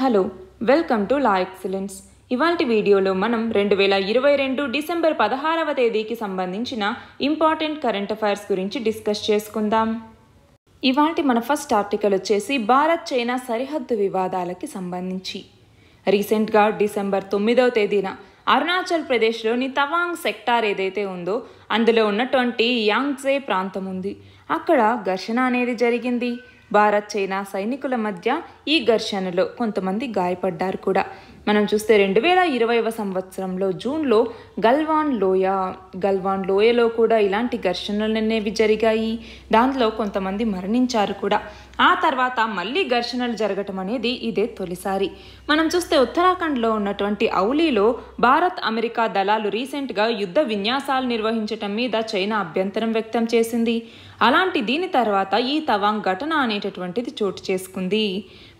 Hello welcome to la excellence ఇవాంటి వీడియోలో మనం రెండు వేల ఇరవై రెండు డిసెంబర్ పదహారవ తేదీకి సంబంధించిన ఇంపార్టెంట్ కరెంట్ అఫైర్స్ గురించి డిస్కస్ చేసుకుందాం ఇవాంటి మన ఫస్ట్ ఆర్టికల్ వచ్చేసి భారత్ చైనా సరిహద్దు వివాదాలకి సంబంధించి రీసెంట్గా డిసెంబర్ తొమ్మిదవ తేదీన అరుణాచల్ ప్రదేశ్లోని తవాంగ్ సెక్టార్ ఏదైతే ఉందో అందులో ఉన్నటువంటి యాంగ్జే ప్రాంతం ఉంది అక్కడ ఘర్షణ అనేది జరిగింది భారత్ చైనా సైనికుల మధ్య ఈ ఘర్షణలో కొంతమంది గాయపడ్డారు కూడా మనం చూస్తే రెండు వేల ఇరవైవ సంవత్సరంలో జూన్లో గల్వాన్ లోయ గల్వాన్ లోయలో కూడా ఇలాంటి ఘర్షణలు అనేవి జరిగాయి దాంట్లో కొంతమంది మరణించారు కూడా ఆ తర్వాత మళ్ళీ ఘర్షణలు జరగటం అనేది ఇదే తొలిసారి మనం చూస్తే ఉత్తరాఖండ్లో ఉన్నటువంటి ఔలీలో భారత్ అమెరికా దళాలు రీసెంట్గా యుద్ధ విన్యాసాలు నిర్వహించటం మీద చైనా అభ్యంతరం వ్యక్తం చేసింది అలాంటి దీని తర్వాత ఈ తవాంగ్ ఘటన అనేటటువంటిది చోటు చేసుకుంది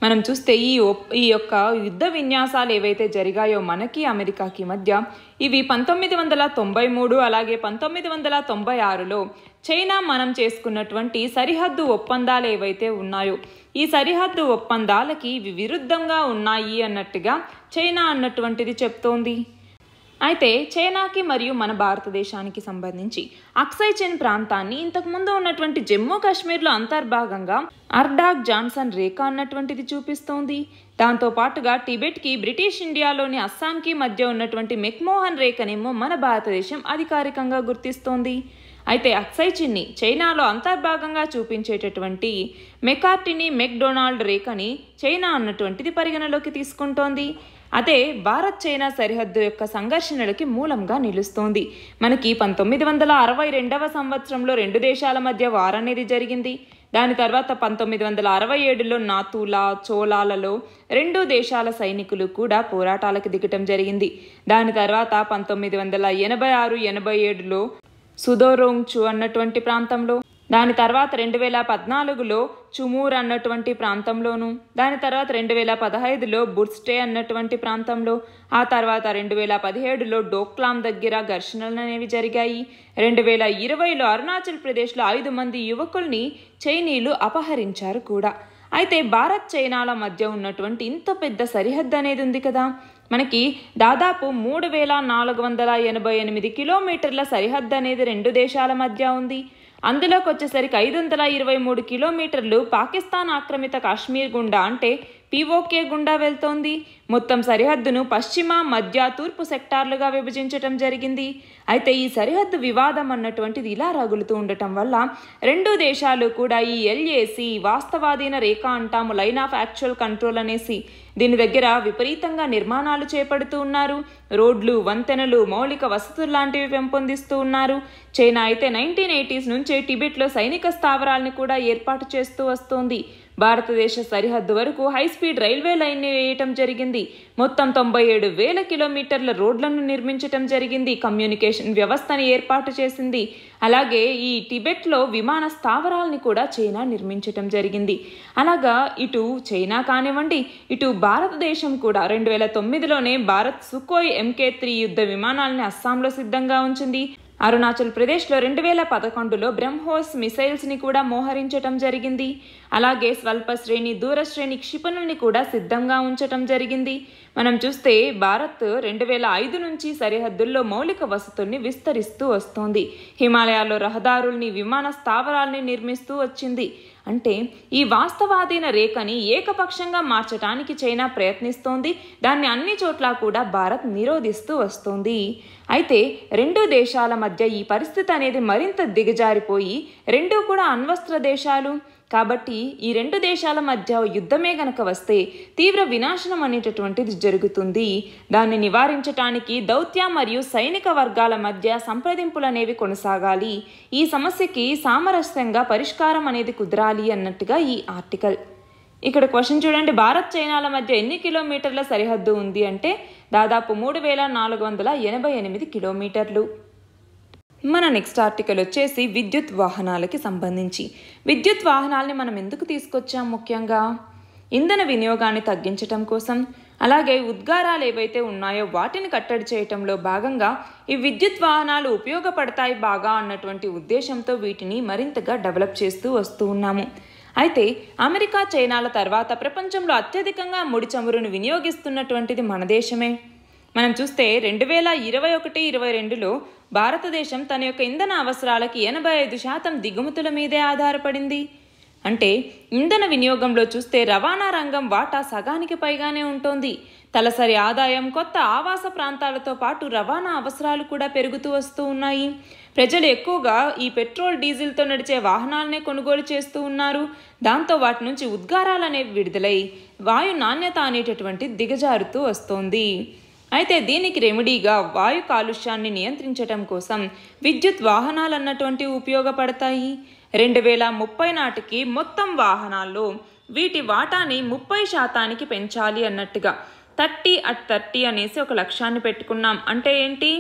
మనం చూస్తే ఈ ఈ యొక్క యుద్ధ విన్యాసాలు ఏవైతే జరిగాయో మనకి అమెరికాకి మధ్య ఇవి పంతొమ్మిది వందల తొంభై మూడు అలాగే పంతొమ్మిది వందల తొంభై ఆరులో చైనా మనం చేసుకున్నటువంటి సరిహద్దు ఒప్పందాలు ఏవైతే ఉన్నాయో ఈ సరిహద్దు ఒప్పందాలకి ఇవి విరుద్ధంగా ఉన్నాయి అన్నట్టుగా చైనా అన్నటువంటిది చెప్తోంది అయితే చైనాకి మరియు మన భారతదేశానికి సంబంధించి అక్సై చైన్ ప్రాంతాన్ని ఇంతకుముందు ఉన్నటువంటి జమ్మూ కాశ్మీర్లో అంతర్భాగంగా అర్డాక్ జాన్సన్ రేఖ అన్నటువంటిది చూపిస్తోంది దాంతో పాటుగా టిబెట్కి బ్రిటిష్ ఇండియాలోని అస్సాంకి మధ్య ఉన్నటువంటి మెక్మోహన్ రేఖనేమో మన భారతదేశం అధికారికంగా గుర్తిస్తోంది అయితే అక్సై చిన్ని చైనాలో అంతర్భాగంగా చూపించేటటువంటి మెకార్టిని మెక్డొనాల్డ్ రేఖని చైనా అన్నటువంటిది పరిగణలోకి తీసుకుంటోంది అదే భారత్ చైనా సరిహద్దు యొక్క సంఘర్షణలకి మూలంగా నిలుస్తోంది మనకి పంతొమ్మిది వందల అరవై రెండవ సంవత్సరంలో రెండు దేశాల మధ్య వార్ అనేది జరిగింది దాని తర్వాత పంతొమ్మిది వందల అరవై ఏడులో నాతులా చోళాలలో రెండు దేశాల సైనికులు కూడా పోరాటాలకు దిగటం జరిగింది దాని తర్వాత పంతొమ్మిది వందల ఎనభై ఆరు ఎనభై ఏడులో సుదోరోంగ్చు అన్నటువంటి ప్రాంతంలో దాని తర్వాత రెండు వేల పద్నాలుగులో చుమూర్ అన్నటువంటి ప్రాంతంలోను దాని తర్వాత రెండు వేల పదహైదులో బుర్స్టే అన్నటువంటి ప్రాంతంలో ఆ తర్వాత రెండు వేల పదిహేడులో డోక్లాం దగ్గర ఘర్షణలు అనేవి జరిగాయి రెండు వేల ఇరవైలో అరుణాచల్ ప్రదేశ్లో ఐదు మంది యువకుల్ని చైనీలు అపహరించారు కూడా అయితే భారత్ చైనాల మధ్య ఉన్నటువంటి ఇంత పెద్ద సరిహద్దు అనేది ఉంది కదా మనకి దాదాపు మూడు వేల నాలుగు వందల ఎనభై ఎనిమిది కిలోమీటర్ల సరిహద్దు అనేది రెండు దేశాల మధ్య ఉంది అందులోకి వచ్చేసరికి ఐదు వందల ఇరవై మూడు కిలోమీటర్లు పాకిస్తాన్ ఆక్రమిత కాశ్మీర్ గుండా అంటే పీఓకే గుండా వెళ్తోంది మొత్తం సరిహద్దును పశ్చిమ మధ్య తూర్పు సెక్టార్లుగా విభజించటం జరిగింది అయితే ఈ సరిహద్దు వివాదం అన్నటువంటిది ఇలా రగులుతూ ఉండటం వల్ల రెండు దేశాలు కూడా ఈ ఎల్ఏసి వాస్తవాధీన రేఖ అంటాము లైన్ ఆఫ్ యాక్చువల్ కంట్రోల్ అనేసి దీని దగ్గర విపరీతంగా నిర్మాణాలు చేపడుతూ ఉన్నారు రోడ్లు వంతెనలు మౌలిక వసతులు లాంటివి పెంపొందిస్తూ ఉన్నారు చైనా అయితే నైన్టీన్ ఎయిటీస్ నుంచే టిబెట్లో సైనిక స్థావరాలను కూడా ఏర్పాటు చేస్తూ వస్తోంది భారతదేశ సరిహద్దు వరకు హైస్పీడ్ రైల్వే లైన్ని వేయటం జరిగింది మొత్తం తొంభై ఏడు వేల కిలోమీటర్ల రోడ్లను నిర్మించటం జరిగింది కమ్యూనికేషన్ వ్యవస్థను ఏర్పాటు చేసింది అలాగే ఈ టిబెట్లో విమాన స్థావరాలను కూడా చైనా నిర్మించటం జరిగింది అలాగా ఇటు చైనా కానివ్వండి ఇటు భారతదేశం కూడా రెండు వేల తొమ్మిదిలోనే భారత్ సుకోయ్ ఎంకే త్రీ యుద్ధ విమానాలని అస్సాంలో సిద్ధంగా ఉంచింది అరుణాచల్ ప్రదేశ్లో రెండు వేల పదకొండులో బ్రహ్మోస్ మిసైల్స్ని కూడా మోహరించటం జరిగింది అలాగే స్వల్ప శ్రేణి దూర శ్రేణి క్షిపణుల్ని కూడా సిద్ధంగా ఉంచటం జరిగింది మనం చూస్తే భారత్ రెండు వేల ఐదు నుంచి సరిహద్దుల్లో మౌలిక వసతుల్ని విస్తరిస్తూ వస్తోంది హిమాలయాల్లో రహదారుల్ని విమాన స్థావరాల్ని నిర్మిస్తూ వచ్చింది అంటే ఈ వాస్తవాధీన రేఖని ఏకపక్షంగా మార్చడానికి చైనా ప్రయత్నిస్తోంది దాన్ని అన్ని చోట్ల కూడా భారత్ నిరోధిస్తూ వస్తోంది అయితే రెండు దేశాల మధ్య ఈ పరిస్థితి అనేది మరింత దిగజారిపోయి రెండూ కూడా అణ్వస్త్ర దేశాలు కాబట్టి ఈ రెండు దేశాల మధ్య యుద్ధమే గనక వస్తే తీవ్ర వినాశనం అనేటటువంటిది జరుగుతుంది దాన్ని నివారించటానికి దౌత్య మరియు సైనిక వర్గాల మధ్య సంప్రదింపులు అనేవి కొనసాగాలి ఈ సమస్యకి సామరస్యంగా పరిష్కారం అనేది కుదరాలి అన్నట్టుగా ఈ ఆర్టికల్ ఇక్కడ క్వశ్చన్ చూడండి భారత్ చైనాల మధ్య ఎన్ని కిలోమీటర్ల సరిహద్దు ఉంది అంటే దాదాపు మూడు వేల నాలుగు వందల ఎనభై ఎనిమిది కిలోమీటర్లు మన నెక్స్ట్ ఆర్టికల్ వచ్చేసి విద్యుత్ వాహనాలకి సంబంధించి విద్యుత్ వాహనాలని మనం ఎందుకు తీసుకొచ్చాం ముఖ్యంగా ఇంధన వినియోగాన్ని తగ్గించటం కోసం అలాగే ఉద్గారాలు ఏవైతే ఉన్నాయో వాటిని కట్టడి చేయటంలో భాగంగా ఈ విద్యుత్ వాహనాలు ఉపయోగపడతాయి బాగా అన్నటువంటి ఉద్దేశంతో వీటిని మరింతగా డెవలప్ చేస్తూ వస్తూ ఉన్నాము అయితే అమెరికా చైనాల తర్వాత ప్రపంచంలో అత్యధికంగా ముడి చమురును వినియోగిస్తున్నటువంటిది మన దేశమే మనం చూస్తే రెండు వేల ఇరవై ఒకటి ఇరవై రెండులో భారతదేశం తన యొక్క ఇంధన అవసరాలకి ఎనభై ఐదు శాతం దిగుమతుల మీదే ఆధారపడింది అంటే ఇంధన వినియోగంలో చూస్తే రవాణా రంగం వాటా సగానికి పైగానే ఉంటోంది తలసరి ఆదాయం కొత్త ఆవాస ప్రాంతాలతో పాటు రవాణా అవసరాలు కూడా పెరుగుతూ వస్తూ ఉన్నాయి ప్రజలు ఎక్కువగా ఈ పెట్రోల్ డీజిల్తో నడిచే వాహనాలనే కొనుగోలు చేస్తూ ఉన్నారు దాంతో వాటి నుంచి ఉద్గారాలనేవి విడుదలై వాయు నాణ్యత అనేటటువంటి దిగజారుతూ వస్తోంది అయితే దీనికి రెమెడీగా వాయు కాలుష్యాన్ని నియంత్రించటం కోసం విద్యుత్ వాహనాలన్నటువంటి ఉపయోగపడతాయి రెండు వేల ముప్పై నాటికి మొత్తం వాహనాల్లో వీటి వాటాని ముప్పై శాతానికి పెంచాలి అన్నట్టుగా థర్టీ అట్ థర్టీ అనేసి ఒక లక్ష్యాన్ని పెట్టుకున్నాం అంటే ఏంటి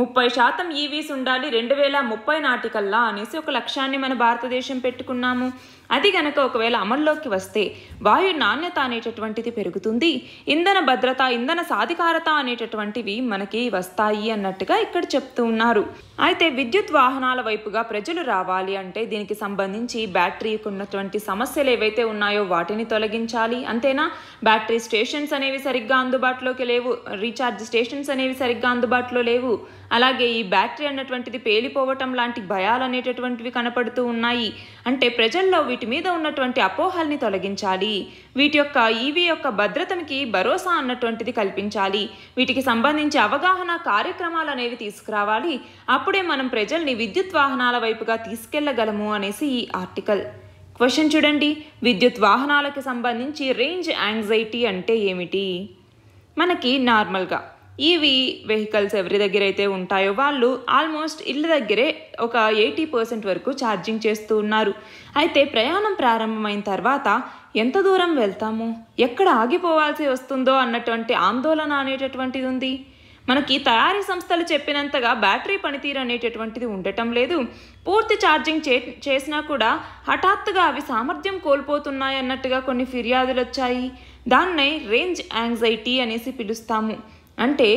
ముప్పై శాతం ఈవీస్ e ఉండాలి రెండు వేల ముప్పై నాటికల్లా అనేసి ఒక లక్ష్యాన్ని మన భారతదేశం పెట్టుకున్నాము అది గనక ఒకవేళ అమల్లోకి వస్తే వాయు నాణ్యత అనేటటువంటిది పెరుగుతుంది ఇంధన భద్రత ఇంధన సాధికారత అనేటటువంటివి మనకి వస్తాయి అన్నట్టుగా ఇక్కడ చెప్తూ ఉన్నారు అయితే విద్యుత్ వాహనాల వైపుగా ప్రజలు రావాలి అంటే దీనికి సంబంధించి బ్యాటరీకి ఉన్నటువంటి సమస్యలు ఏవైతే ఉన్నాయో వాటిని తొలగించాలి అంతేనా బ్యాటరీ స్టేషన్స్ అనేవి సరిగ్గా అందుబాటులోకి లేవు రీఛార్జ్ స్టేషన్స్ అనేవి సరిగ్గా అందుబాటులో లేవు అలాగే ఈ బ్యాటరీ అన్నటువంటిది పేలిపోవటం లాంటి భయాలు అనేటటువంటివి కనపడుతూ ఉన్నాయి అంటే ప్రజల్లో వీటి మీద ఉన్నటువంటి అపోహల్ని తొలగించాలి వీటి యొక్క ఈవీ యొక్క భద్రతనికి భరోసా అన్నటువంటిది కల్పించాలి వీటికి సంబంధించి అవగాహన కార్యక్రమాలు అనేవి తీసుకురావాలి అప్పుడే మనం ప్రజల్ని విద్యుత్ వాహనాల వైపుగా తీసుకెళ్లగలము అనేసి ఈ ఆర్టికల్ క్వశ్చన్ చూడండి విద్యుత్ వాహనాలకు సంబంధించి రేంజ్ యాంగ్జైటీ అంటే ఏమిటి మనకి నార్మల్గా ఈవీ వెహికల్స్ ఎవరి దగ్గర అయితే ఉంటాయో వాళ్ళు ఆల్మోస్ట్ ఇళ్ళ దగ్గరే ఒక ఎయిటీ పర్సెంట్ వరకు ఛార్జింగ్ చేస్తూ ఉన్నారు అయితే ప్రయాణం ప్రారంభమైన తర్వాత ఎంత దూరం వెళ్తాము ఎక్కడ ఆగిపోవాల్సి వస్తుందో అన్నటువంటి ఆందోళన అనేటటువంటిది ఉంది మనకి తయారీ సంస్థలు చెప్పినంతగా బ్యాటరీ పనితీరు అనేటటువంటిది ఉండటం లేదు పూర్తి ఛార్జింగ్ చే చేసినా కూడా హఠాత్తుగా అవి సామర్థ్యం కోల్పోతున్నాయి అన్నట్టుగా కొన్ని ఫిర్యాదులు వచ్చాయి దాన్నే రేంజ్ యాంగ్జైటీ అనేసి పిలుస్తాము అంటే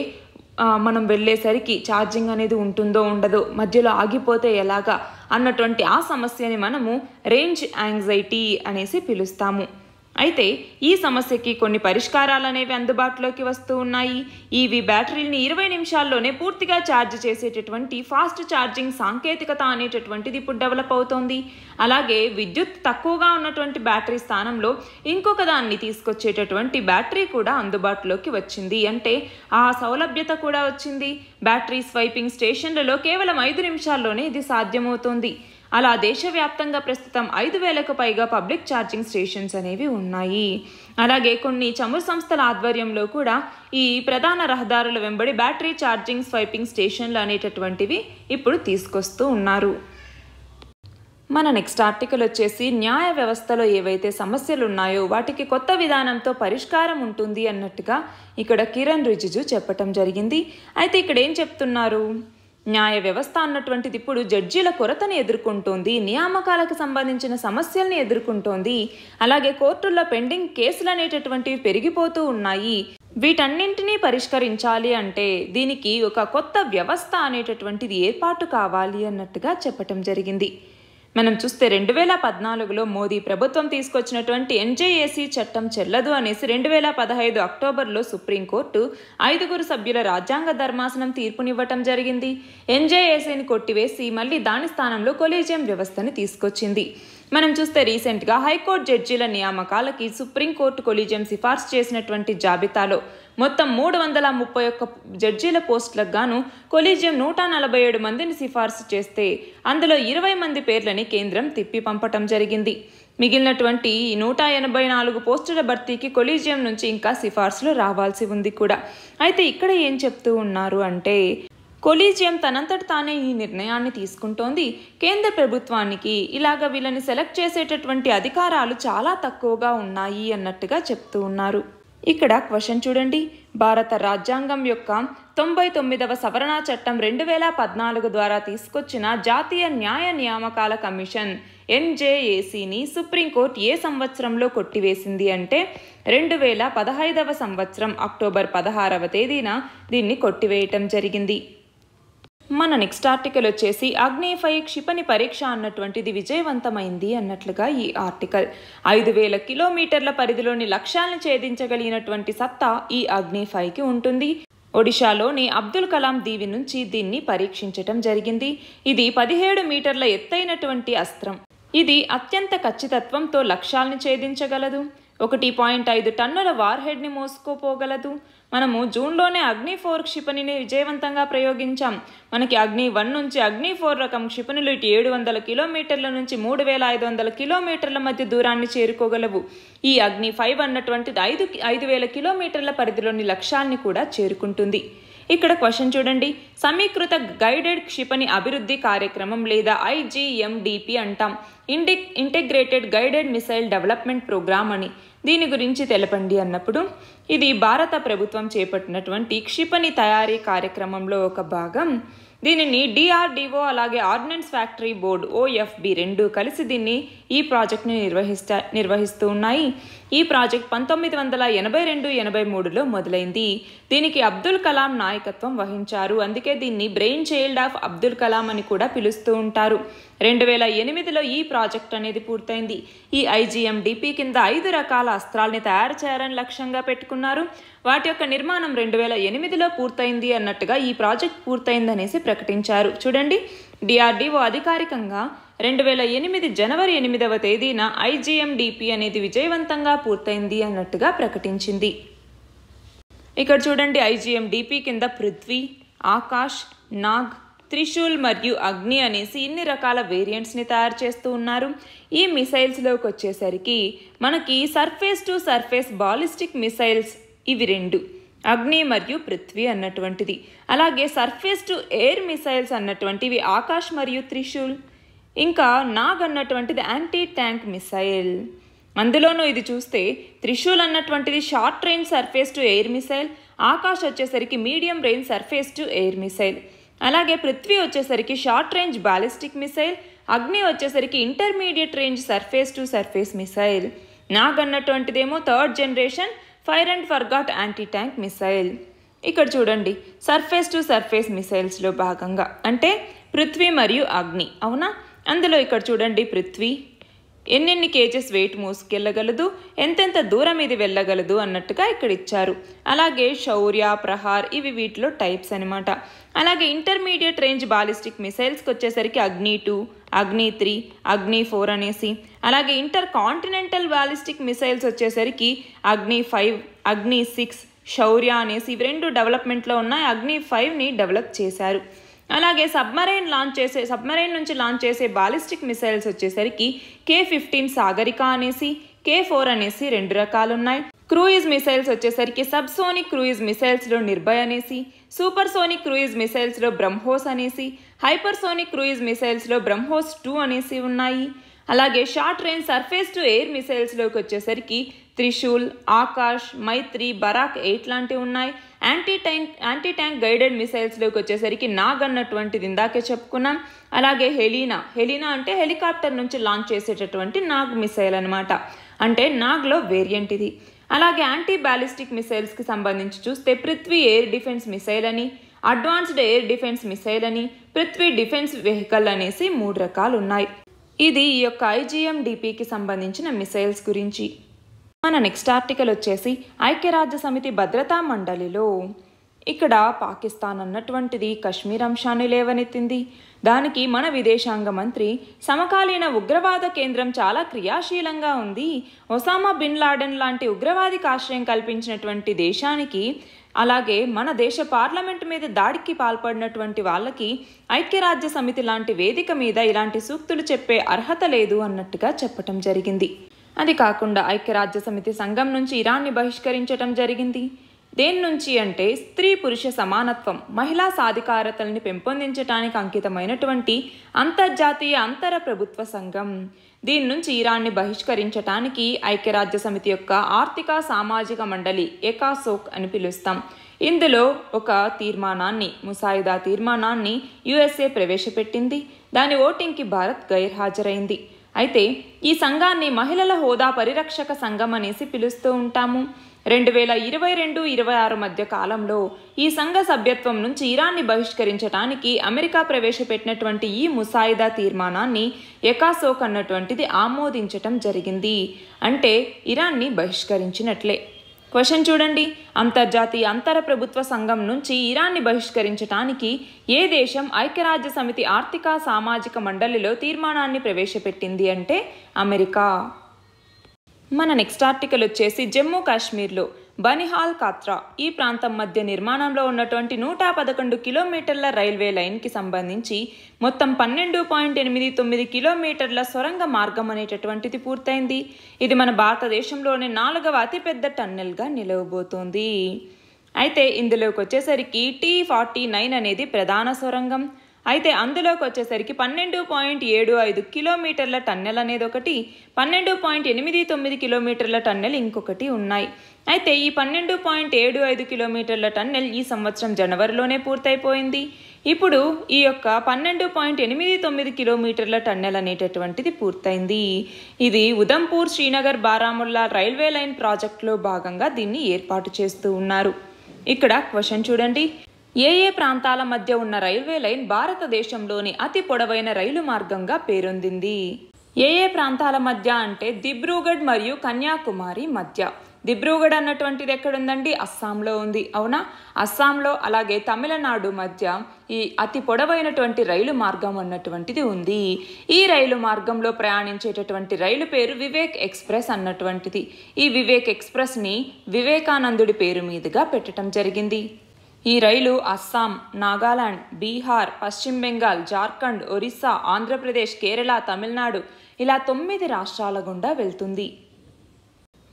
మనం వెళ్ళేసరికి ఛార్జింగ్ అనేది ఉంటుందో ఉండదో మధ్యలో ఆగిపోతే ఎలాగా అన్నటువంటి ఆ సమస్యని మనము రేంజ్ యాంగ్జైటీ అనేసి పిలుస్తాము అయితే ఈ సమస్యకి కొన్ని పరిష్కారాలు అనేవి అందుబాటులోకి వస్తూ ఉన్నాయి ఇవి బ్యాటరీని ఇరవై నిమిషాల్లోనే పూర్తిగా ఛార్జ్ చేసేటటువంటి ఫాస్ట్ ఛార్జింగ్ సాంకేతికత అనేటటువంటిది ఇప్పుడు డెవలప్ అవుతోంది అలాగే విద్యుత్ తక్కువగా ఉన్నటువంటి బ్యాటరీ స్థానంలో ఇంకొక దాన్ని తీసుకొచ్చేటటువంటి బ్యాటరీ కూడా అందుబాటులోకి వచ్చింది అంటే ఆ సౌలభ్యత కూడా వచ్చింది బ్యాటరీ స్వైపింగ్ స్టేషన్లలో కేవలం ఐదు నిమిషాల్లోనే ఇది సాధ్యమవుతుంది అలా దేశవ్యాప్తంగా ప్రస్తుతం ఐదు వేలకు పైగా పబ్లిక్ ఛార్జింగ్ స్టేషన్స్ అనేవి ఉన్నాయి అలాగే కొన్ని చమురు సంస్థల ఆధ్వర్యంలో కూడా ఈ ప్రధాన రహదారుల వెంబడి బ్యాటరీ ఛార్జింగ్ స్వైపింగ్ స్టేషన్లు అనేటటువంటివి ఇప్పుడు తీసుకొస్తూ ఉన్నారు మన నెక్స్ట్ ఆర్టికల్ వచ్చేసి న్యాయ వ్యవస్థలో ఏవైతే సమస్యలు ఉన్నాయో వాటికి కొత్త విధానంతో పరిష్కారం ఉంటుంది అన్నట్టుగా ఇక్కడ కిరణ్ రిజిజు చెప్పటం జరిగింది అయితే ఇక్కడ ఏం చెప్తున్నారు న్యాయ వ్యవస్థ అన్నటువంటిది ఇప్పుడు జడ్జీల కొరతను ఎదుర్కొంటోంది నియామకాలకు సంబంధించిన సమస్యల్ని ఎదుర్కొంటోంది అలాగే కోర్టుల్లో పెండింగ్ కేసులు అనేటటువంటివి పెరిగిపోతూ ఉన్నాయి వీటన్నింటినీ పరిష్కరించాలి అంటే దీనికి ఒక కొత్త వ్యవస్థ అనేటటువంటిది ఏర్పాటు కావాలి అన్నట్టుగా చెప్పటం జరిగింది మనం చూస్తే రెండు వేల పద్నాలుగులో మోదీ ప్రభుత్వం తీసుకొచ్చినటువంటి ఎన్జేఏసీ చట్టం చెల్లదు అనేసి రెండు వేల పదహైదు అక్టోబర్లో సుప్రీంకోర్టు ఐదుగురు సభ్యుల రాజ్యాంగ ధర్మాసనం తీర్పునివ్వటం జరిగింది ఎన్జేఏసీని కొట్టివేసి మళ్ళీ దాని స్థానంలో కొలీజియం వ్యవస్థను తీసుకొచ్చింది మనం చూస్తే రీసెంట్గా హైకోర్టు జడ్జీల నియామకాలకి సుప్రీంకోర్టు కొలీజియం సిఫార్సు చేసినటువంటి జాబితాలో మొత్తం మూడు వందల ముప్పై ఒక్క జడ్జీల పోస్టులకు గాను కొలీజియం నూట నలభై ఏడు మందిని సిఫార్సు చేస్తే అందులో ఇరవై మంది పేర్లని కేంద్రం తిప్పి పంపటం జరిగింది మిగిలినటువంటి నూట ఎనభై నాలుగు పోస్టుల భర్తీకి కొలీజియం నుంచి ఇంకా సిఫార్సులు రావాల్సి ఉంది కూడా అయితే ఇక్కడ ఏం చెప్తూ ఉన్నారు అంటే కొలీజియం తనంతట తానే ఈ నిర్ణయాన్ని తీసుకుంటోంది కేంద్ర ప్రభుత్వానికి ఇలాగ వీళ్ళని సెలెక్ట్ చేసేటటువంటి అధికారాలు చాలా తక్కువగా ఉన్నాయి అన్నట్టుగా చెప్తూ ఉన్నారు ఇక్కడ క్వశ్చన్ చూడండి భారత రాజ్యాంగం యొక్క తొంభై తొమ్మిదవ సవరణ చట్టం రెండు వేల పద్నాలుగు ద్వారా తీసుకొచ్చిన జాతీయ న్యాయ నియామకాల కమిషన్ ఎన్జేఏసీని సుప్రీంకోర్టు ఏ సంవత్సరంలో కొట్టివేసింది అంటే రెండు వేల పదహైదవ సంవత్సరం అక్టోబర్ పదహారవ తేదీన దీన్ని కొట్టివేయటం జరిగింది మన నెక్స్ట్ ఆర్టికల్ వచ్చేసి అగ్నిఫై క్షిపణి పరీక్ష అన్నటువంటిది విజయవంతమైంది అన్నట్లుగా ఈ ఆర్టికల్ ఐదు వేల కిలోమీటర్ల పరిధిలోని లక్ష్యాలను ఛేదించగలిగినటువంటి సత్తా ఈ అగ్నేఫైకి ఉంటుంది ఒడిశాలోని అబ్దుల్ కలాం దీవి నుంచి దీన్ని పరీక్షించటం జరిగింది ఇది పదిహేడు మీటర్ల ఎత్తైనటువంటి అస్త్రం ఇది అత్యంత ఖచ్చితత్వంతో లక్ష్యాలను ఛేదించగలదు ఒకటి పాయింట్ ఐదు టన్నుల వార్హెడ్ని మోసుకోపోగలదు మనము జూన్లోనే అగ్ని ఫోర్ క్షిపణిని విజయవంతంగా ప్రయోగించాం మనకి అగ్ని వన్ నుంచి అగ్ని ఫోర్ రకం క్షిపణులు ఇటు ఏడు వందల కిలోమీటర్ల నుంచి మూడు వేల ఐదు వందల కిలోమీటర్ల మధ్య దూరాన్ని చేరుకోగలవు ఈ అగ్ని ఫైవ్ అన్నటువంటిది ఐదు ఐదు వేల కిలోమీటర్ల పరిధిలోని లక్ష్యాన్ని కూడా చేరుకుంటుంది ఇక్కడ క్వశ్చన్ చూడండి సమీకృత గైడెడ్ క్షిపణి అభివృద్ధి కార్యక్రమం లేదా ఐజీఎండిపి అంటాం ఇండి integrated guided missile development programme అని దీని గురించి తెలపండి అన్నప్పుడు ఇది భారత ప్రభుత్వం చేపట్టినటువంటి క్షిపణి తయారీ కార్యక్రమంలో ఒక భాగం దీనిని డిఆర్డిఓ అలాగే ఆర్డినెన్స్ ఫ్యాక్టరీ బోర్డు ఓఎఫ్బి రెండు కలిసి దీన్ని ఈ ప్రాజెక్టును నిర్వహిస్తా నిర్వహిస్తూ ఉన్నాయి ఈ ప్రాజెక్ట్ పంతొమ్మిది వందల ఎనభై రెండు ఎనభై మూడులో మొదలైంది దీనికి అబ్దుల్ కలాం నాయకత్వం వహించారు అందుకే దీన్ని brain child of Abdul Kalam అని కూడా పిలుస్తూ ఉంటారు రెండు వేల ఎనిమిదిలో ఈ ప్రాజెక్ట్ అనేది పూర్తయింది ఈ డిపి కింద ఐదు రకాల అస్త్రాల్ని తయారు చేయాలని లక్ష్యంగా పెట్టుకున్నారు వాటి యొక్క నిర్మాణం రెండు వేల ఎనిమిదిలో పూర్తయింది అన్నట్టుగా ఈ ప్రాజెక్ట్ పూర్తయిందనేసి ప్రకటించారు చూడండి డిఆర్డీఓ అధికారికంగా రెండు వేల ఎనిమిది జనవరి ఎనిమిదవ తేదీన ఐజీఎండిపి అనేది విజయవంతంగా పూర్తయింది అన్నట్టుగా ప్రకటించింది ఇక్కడ చూడండి ఐజీఎండిపి కింద పృథ్వీ ఆకాష్ నాగ్ త్రిశూల్ మరియు అగ్ని అనేసి ఇన్ని రకాల వేరియంట్స్ని తయారు చేస్తూ ఉన్నారు ఈ మిసైల్స్లోకి వచ్చేసరికి మనకి surface to surface ballistic missiles ఇవి రెండు అగ్ని మరియు పృథ్వీ అన్నటువంటిది అలాగే సర్ఫేస్ టు ఎయిర్ మిసైల్స్ అన్నటువంటివి ఆకాష్ మరియు త్రిశూల్ ఇంకా నాగ్ అన్నటువంటిది యాంటీ ట్యాంక్ మిసైల్ అందులోనూ ఇది చూస్తే త్రిశూల్ అన్నటువంటిది short range surface to air missile Akash వచ్చేసరికి medium range surface to air missile అలాగే పృథ్వీ వచ్చేసరికి short range ballistic missile Agni వచ్చేసరికి intermediate range surface to surface missile Nag అన్నటువంటిదేమో third generation fire and forget anti tank missile ఇక్కడ చూడండి సర్ఫేస్ టు సర్ఫేస్ మిసైల్స్లో భాగంగా అంటే పృథ్వీ మరియు అగ్ని అవునా అందులో ఇక్కడ చూడండి పృథ్వీ ఎన్నెన్ని కేజెస్ వెయిట్ మోసుకెళ్ళగలదు ఎంతెంత దూరం ఇది వెళ్ళగలదు అన్నట్టుగా ఇక్కడ ఇచ్చారు అలాగే శౌర్య ప్రహార్ ఇవి వీటిలో టైప్స్ అనమాట అలాగే ఇంటర్మీడియట్ రేంజ్ బాలిస్టిక్ మిసైల్స్కి వచ్చేసరికి అగ్ని టూ అగ్ని త్రీ అగ్ని ఫోర్ అనేసి అలాగే ఇంటర్ కాంటినెంటల్ బాలిస్టిక్ మిసైల్స్ వచ్చేసరికి అగ్ని ఫైవ్ అగ్ని సిక్స్ శౌర్య అనేసి ఇవి రెండు డెవలప్మెంట్లో ఉన్నాయి అగ్ని ఫైవ్ని డెవలప్ చేశారు అలాగే సబ్మరైన్ లాంచ్ చేసే సబ్మరైన్ నుంచి లాంచ్ చేసే బాలిస్టిక్ మిసైల్స్ వచ్చేసరికి కే ఫిఫ్టీన్ సాగరిక అనేసి కే ఫోర్ అనేసి రెండు రకాలు ఉన్నాయి క్రూయిజ్ మిసైల్స్ వచ్చేసరికి సబ్ సోనిక్ క్రూయిజ్ మిసైల్స్లో నిర్భయ్ అనేసి సూపర్ సోనిక్ క్రూయిజ్ మిసైల్స్లో బ్రహ్మోస్ అనేసి హైపర్ సోనిక్ క్రూయిజ్ మిసైల్స్లో బ్రహ్మోస్ టూ అనేసి ఉన్నాయి అలాగే short range surface to air మిసైల్స్లోకి వచ్చేసరికి త్రిశూల్ ఆకాష్ మైత్రి బరాక్ ఎయిట్ లాంటివి ఉన్నాయి anti tank anti tank guided మిసైల్స్లోకి వచ్చేసరికి నాగ్ అన్నటువంటిది ఇందాకే చెప్పుకున్నాం అలాగే హెలీనా హెలీనా అంటే హెలికాప్టర్ నుంచి లాంచ్ చేసేటటువంటి నాగ్ మిసైల్ అనమాట అంటే నాగ్లో వేరియంట్ ఇది అలాగే యాంటీ బ్యాలిస్టిక్ మిసైల్స్కి సంబంధించి చూస్తే పృథ్వీ ఎయిర్ డిఫెన్స్ మిసైల్ అని అడ్వాన్స్డ్ ఎయిర్ డిఫెన్స్ మిసైల్ అని పృథ్వీ డిఫెన్స్ వెహికల్ అనేసి మూడు రకాలు ఉన్నాయి ఇది ఈ యొక్క ఐజీఎం డిపికి సంబంధించిన మిసైల్స్ గురించి మన నెక్స్ట్ ఆర్టికల్ వచ్చేసి ఐక్యరాజ్య సమితి భద్రతా మండలిలో ఇక్కడ పాకిస్తాన్ అన్నటువంటిది కశ్మీర్ అంశాన్ని లేవనెత్తింది దానికి మన విదేశాంగ మంత్రి సమకాలీన ఉగ్రవాద కేంద్రం చాలా క్రియాశీలంగా ఉంది ఒసామా బిన్ లాడెన్ లాంటి ఉగ్రవాదికి ఆశ్రయం కల్పించినటువంటి దేశానికి అలాగే మన దేశ పార్లమెంట్ మీద దాడికి పాల్పడినటువంటి వాళ్ళకి ఐక్యరాజ్య సమితి లాంటి వేదిక మీద ఇలాంటి సూక్తులు చెప్పే అర్హత లేదు అన్నట్టుగా చెప్పటం జరిగింది అది కాకుండా ఐక్యరాజ్య సమితి సంఘం నుంచి ఇరాన్ని బహిష్కరించటం జరిగింది దేని నుంచి అంటే స్త్రీ పురుష సమానత్వం మహిళా సాధికారతల్ని పెంపొందించడానికి అంకితమైనటువంటి అంతర్జాతీయ అంతర ప్రభుత్వ సంఘం దీని నుంచి ఇరాన్ని బహిష్కరించటానికి ఐక్యరాజ్య సమితి యొక్క ఆర్థిక సామాజిక మండలి ఎకాసోక్ అని పిలుస్తాం ఇందులో ఒక తీర్మానాన్ని ముసాయిదా తీర్మానాన్ని యుఎస్ఏ ప్రవేశపెట్టింది దాని ఓటింగ్కి భారత్ గైర్హాజరైంది అయితే ఈ సంఘాన్ని మహిళల హోదా పరిరక్షక సంఘం అనేసి పిలుస్తూ ఉంటాము రెండు వేల ఇరవై రెండు ఇరవై ఆరు మధ్య కాలంలో ఈ సంఘ సభ్యత్వం నుంచి ఇరాన్ని బహిష్కరించడానికి అమెరికా ప్రవేశపెట్టినటువంటి ఈ ముసాయిదా తీర్మానాన్ని ఎకాసోక్ అన్నటువంటిది ఆమోదించటం జరిగింది అంటే ఇరాన్ని బహిష్కరించినట్లే క్వశ్చన్ చూడండి అంతర్జాతీయ అంతర ప్రభుత్వ సంఘం నుంచి ఇరాన్ని బహిష్కరించడానికి ఏ దేశం ఐక్యరాజ్య సమితి ఆర్థిక సామాజిక మండలిలో తీర్మానాన్ని ప్రవేశపెట్టింది అంటే అమెరికా మన నెక్స్ట్ ఆర్టికల్ వచ్చేసి జమ్మూ కాశ్మీర్లో బనిహాల్ కాత్రా ఈ ప్రాంతం మధ్య నిర్మాణంలో ఉన్నటువంటి నూట పదకొండు కిలోమీటర్ల రైల్వే లైన్కి సంబంధించి మొత్తం పన్నెండు పాయింట్ ఎనిమిది తొమ్మిది కిలోమీటర్ల సొరంగ మార్గం అనేటటువంటిది పూర్తయింది ఇది మన భారతదేశంలోనే నాలుగవ అతిపెద్ద టన్నెల్గా నిలవబోతోంది అయితే ఇందులోకి వచ్చేసరికి టీ ఫార్టీ నైన్ అనేది ప్రధాన సొరంగం అయితే అందులోకి వచ్చేసరికి పన్నెండు పాయింట్ ఏడు ఐదు కిలోమీటర్ల టన్నెల్ అనేది ఒకటి పన్నెండు పాయింట్ ఎనిమిది తొమ్మిది కిలోమీటర్ల టన్నెల్ ఇంకొకటి ఉన్నాయి అయితే ఈ పన్నెండు పాయింట్ ఏడు ఐదు కిలోమీటర్ల టన్నెల్ ఈ సంవత్సరం జనవరిలోనే పూర్తయిపోయింది ఇప్పుడు ఈ యొక్క పన్నెండు పాయింట్ ఎనిమిది తొమ్మిది కిలోమీటర్ల టన్నెల్ అనేటటువంటిది పూర్తయింది ఇది ఉదంపూర్ శ్రీనగర్ బారాముల్లా రైల్వే లైన్ ప్రాజెక్టులో భాగంగా దీన్ని ఏర్పాటు చేస్తూ ఉన్నారు ఇక్కడ క్వశ్చన్ చూడండి ఏ ఏ ప్రాంతాల మధ్య ఉన్న రైల్వే లైన్ భారతదేశంలోని అతి పొడవైన రైలు మార్గంగా పేరొందింది ఏ ఏ ప్రాంతాల మధ్య అంటే దిబ్రూగఢ్ మరియు కన్యాకుమారి మధ్య దిబ్రూగఢ్ అన్నటువంటిది ఎక్కడుందండి అస్సాంలో ఉంది అవునా అస్సాంలో అలాగే తమిళనాడు మధ్య ఈ అతి పొడవైనటువంటి రైలు మార్గం అన్నటువంటిది ఉంది ఈ రైలు మార్గంలో ప్రయాణించేటటువంటి రైలు పేరు వివేక్ ఎక్స్ప్రెస్ అన్నటువంటిది ఈ వివేక్ ఎక్స్ప్రెస్ని వివేకానందుడి పేరు మీదుగా పెట్టడం జరిగింది ఈ రైలు అస్సాం నాగాలాండ్ బీహార్ పశ్చిమ బెంగాల్ జార్ఖండ్ ఒరిస్సా ఆంధ్రప్రదేశ్ కేరళ తమిళనాడు ఇలా తొమ్మిది రాష్ట్రాల గుండా వెళ్తుంది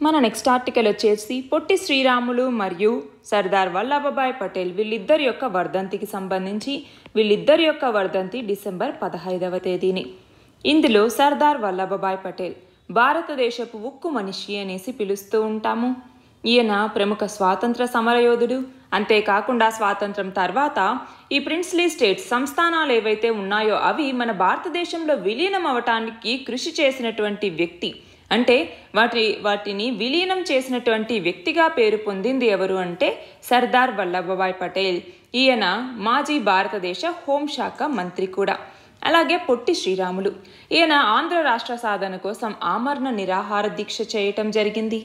మన నెక్స్ట్ ఆర్టికల్ వచ్చేసి పొట్టి శ్రీరాములు మరియు సర్దార్ వల్లభభాయ్ పటేల్ వీళ్ళిద్దరి యొక్క వర్ధంతికి సంబంధించి వీళ్ళిద్దరి యొక్క వర్ధంతి డిసెంబర్ పదహైదవ తేదీని ఇందులో సర్దార్ వల్లభభాయ్ పటేల్ భారతదేశపు ఉక్కు మనిషి అనేసి పిలుస్తూ ఉంటాము ఈయన ప్రముఖ స్వాతంత్ర సమరయోధుడు అంతేకాకుండా స్వాతంత్రం తర్వాత ఈ ప్రిన్స్లీ స్టేట్స్ సంస్థానాలు ఏవైతే ఉన్నాయో అవి మన భారతదేశంలో విలీనం అవటానికి కృషి చేసినటువంటి వ్యక్తి అంటే వాటి వాటిని విలీనం చేసినటువంటి వ్యక్తిగా పేరు పొందింది ఎవరు అంటే సర్దార్ వల్లభభాయ్ పటేల్ ఈయన మాజీ భారతదేశ హోంశాఖ మంత్రి కూడా అలాగే పొట్టి శ్రీరాములు ఈయన ఆంధ్ర రాష్ట్ర సాధన కోసం ఆమరణ నిరాహార దీక్ష చేయటం జరిగింది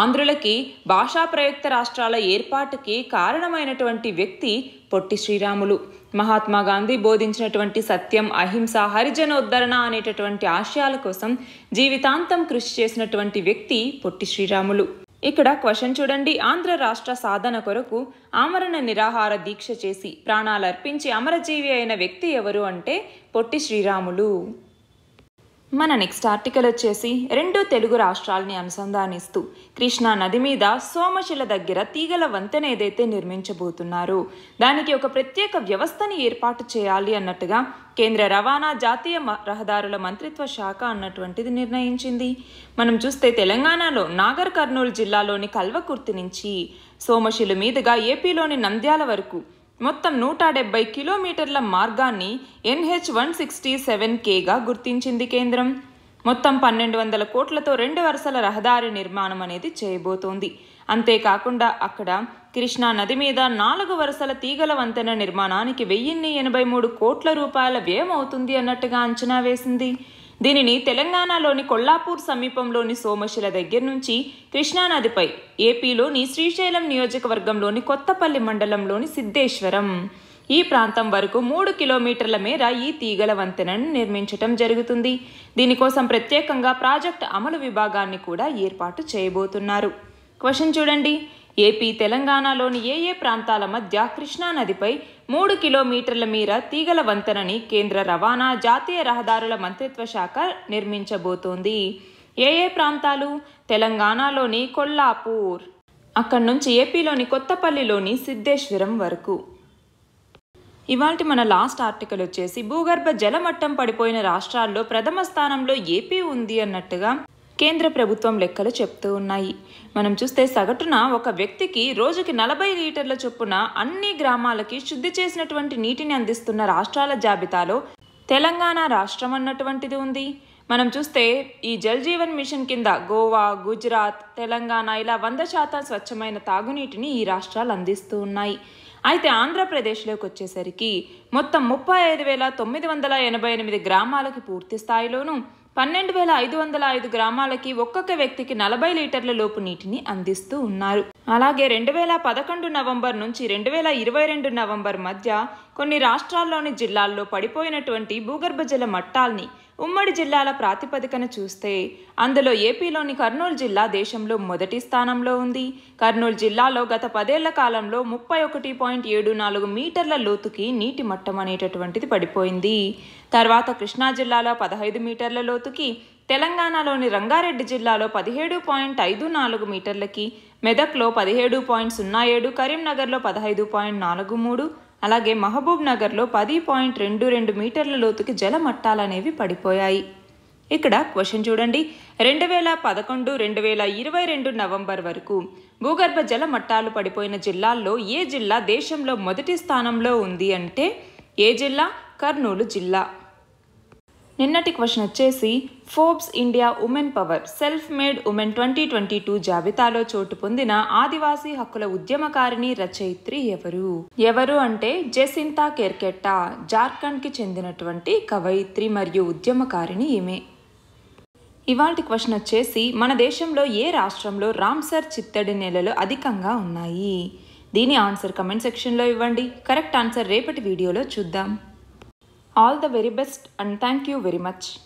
ఆంధ్రులకి భాషా ప్రయుక్త రాష్ట్రాల ఏర్పాటుకి కారణమైనటువంటి వ్యక్తి పొట్టి శ్రీరాములు మహాత్మా గాంధీ బోధించినటువంటి సత్యం అహింస హరిజనోద్ధరణ అనేటటువంటి ఆశయాల కోసం జీవితాంతం కృషి చేసినటువంటి వ్యక్తి పొట్టి శ్రీరాములు ఇక్కడ క్వశ్చన్ చూడండి ఆంధ్ర రాష్ట్ర సాధన కొరకు ఆమరణ నిరాహార దీక్ష చేసి ప్రాణాలర్పించి అమరజీవి అయిన వ్యక్తి ఎవరు అంటే పొట్టి శ్రీరాములు మన నెక్స్ట్ ఆర్టికల్ వచ్చేసి రెండు తెలుగు రాష్ట్రాలని అనుసంధానిస్తూ కృష్ణా నది మీద సోమశిల దగ్గర తీగల వంతెన ఏదైతే నిర్మించబోతున్నారు దానికి ఒక ప్రత్యేక వ్యవస్థని ఏర్పాటు చేయాలి అన్నట్టుగా కేంద్ర రవాణా జాతీయ రహదారుల మంత్రిత్వ శాఖ అన్నటువంటిది నిర్ణయించింది మనం చూస్తే తెలంగాణలో నాగర్ కర్నూలు జిల్లాలోని కల్వకుర్తి నుంచి సోమశిల మీదుగా ఏపీలోని నంద్యాల వరకు మొత్తం నూట డెబ్బై కిలోమీటర్ల మార్గాన్ని ఎన్హెచ్ వన్ సిక్స్టీ సెవెన్ కేగా గుర్తించింది కేంద్రం మొత్తం పన్నెండు వందల కోట్లతో రెండు వరుసల రహదారి నిర్మాణం అనేది చేయబోతోంది అంతేకాకుండా అక్కడ కృష్ణా నది మీద నాలుగు వరుసల తీగల వంతెన నిర్మాణానికి వెయ్యిన్ని ఎనభై మూడు కోట్ల రూపాయల వ్యయం అవుతుంది అన్నట్టుగా అంచనా వేసింది దీనిని తెలంగాణలోని కొల్లాపూర్ సమీపంలోని సోమశిల దగ్గర నుంచి కృష్ణానదిపై ఏపీలోని శ్రీశైలం నియోజకవర్గంలోని కొత్తపల్లి మండలంలోని సిద్ధేశ్వరం ఈ ప్రాంతం వరకు మూడు కిలోమీటర్ల మేర ఈ తీగల వంతెనను నిర్మించటం జరుగుతుంది దీనికోసం ప్రత్యేకంగా ప్రాజెక్టు అమలు విభాగాన్ని కూడా ఏర్పాటు చేయబోతున్నారు క్వశ్చన్ చూడండి ఏపీ తెలంగాణలోని ఏ ఏ ప్రాంతాల మధ్య కృష్ణానదిపై మూడు కిలోమీటర్ల మీర తీగల వంతెనని కేంద్ర రవాణా జాతీయ రహదారుల మంత్రిత్వ శాఖ నిర్మించబోతోంది ఏ ఏ ప్రాంతాలు తెలంగాణలోని కొల్లాపూర్ అక్కడి నుంచి ఏపీలోని కొత్తపల్లిలోని సిద్ధేశ్వరం వరకు ఇవాటి మన లాస్ట్ ఆర్టికల్ వచ్చేసి భూగర్భ జలమట్టం పడిపోయిన రాష్ట్రాల్లో ప్రథమ స్థానంలో ఏపీ ఉంది అన్నట్టుగా కేంద్ర ప్రభుత్వం లెక్కలు చెప్తూ ఉన్నాయి మనం చూస్తే సగటున ఒక వ్యక్తికి రోజుకి నలభై లీటర్ల చొప్పున అన్ని గ్రామాలకి శుద్ధి చేసినటువంటి నీటిని అందిస్తున్న రాష్ట్రాల జాబితాలో తెలంగాణ రాష్ట్రం అన్నటువంటిది ఉంది మనం చూస్తే ఈ జల్ జీవన్ మిషన్ కింద గోవా గుజరాత్ తెలంగాణ ఇలా వంద శాతం స్వచ్ఛమైన తాగునీటిని ఈ రాష్ట్రాలు అందిస్తూ ఉన్నాయి అయితే ఆంధ్రప్రదేశ్లోకి వచ్చేసరికి మొత్తం ముప్పై ఐదు వేల తొమ్మిది వందల ఎనభై ఎనిమిది గ్రామాలకి పూర్తి స్థాయిలోనూ పన్నెండు వేల ఐదు వందల ఐదు గ్రామాలకి ఒక్కొక్క వ్యక్తికి నలభై లీటర్ల లోపు నీటిని అందిస్తూ ఉన్నారు అలాగే రెండు వేల పదకొండు నవంబర్ నుంచి రెండు వేల ఇరవై రెండు నవంబర్ మధ్య కొన్ని రాష్ట్రాల్లోని జిల్లాల్లో పడిపోయినటువంటి భూగర్భ జల మట్టాల్ని ఉమ్మడి జిల్లాల ప్రాతిపదికన చూస్తే అందులో ఏపీలోని కర్నూలు జిల్లా దేశంలో మొదటి స్థానంలో ఉంది కర్నూలు జిల్లాలో గత పదేళ్ల కాలంలో ముప్పై ఒకటి పాయింట్ ఏడు నాలుగు మీటర్ల లోతుకి నీటి మట్టం అనేటటువంటిది పడిపోయింది తర్వాత కృష్ణా జిల్లాలో పదహైదు మీటర్ల లోతుకి తెలంగాణలోని రంగారెడ్డి జిల్లాలో పదిహేడు పాయింట్ ఐదు నాలుగు మీటర్లకి మెదక్లో పదిహేడు పాయింట్ సున్నా ఏడు కరీంనగర్లో పదహైదు పాయింట్ నాలుగు మూడు అలాగే మహబూబ్ నగర్లో పది పాయింట్ రెండు రెండు మీటర్ల లోతుకి జలమట్టాలనేవి పడిపోయాయి ఇక్కడ క్వశ్చన్ చూడండి రెండు వేల పదకొండు రెండు వేల ఇరవై రెండు నవంబర్ వరకు భూగర్భ జల మట్టాలు పడిపోయిన జిల్లాల్లో ఏ జిల్లా దేశంలో మొదటి స్థానంలో ఉంది అంటే ఏ జిల్లా కర్నూలు జిల్లా నిన్నటి క్వశ్చన్ వచ్చేసి Forbes India women power self made women twenty twenty two జాబితాలో చోటు పొందిన ఆదివాసీ హక్కుల ఉద్యమకారిణి రచయిత్రి ఎవరు ఎవరు అంటే జెసింతా కెర్కెట్టా జార్ఖండ్కి చెందినటువంటి కవయిత్రి మరియు ఉద్యమకారిణి ఈమె ఇవాటి క్వశ్చన్ వచ్చేసి మన దేశంలో ఏ రాష్ట్రంలో రామ్సర్ చిత్తడి నెలలు అధికంగా ఉన్నాయి దీని ఆన్సర్ కమెంట్ సెక్షన్లో ఇవ్వండి కరెక్ట్ ఆన్సర్ రేపటి వీడియోలో చూద్దాం All the very best and thank you very much.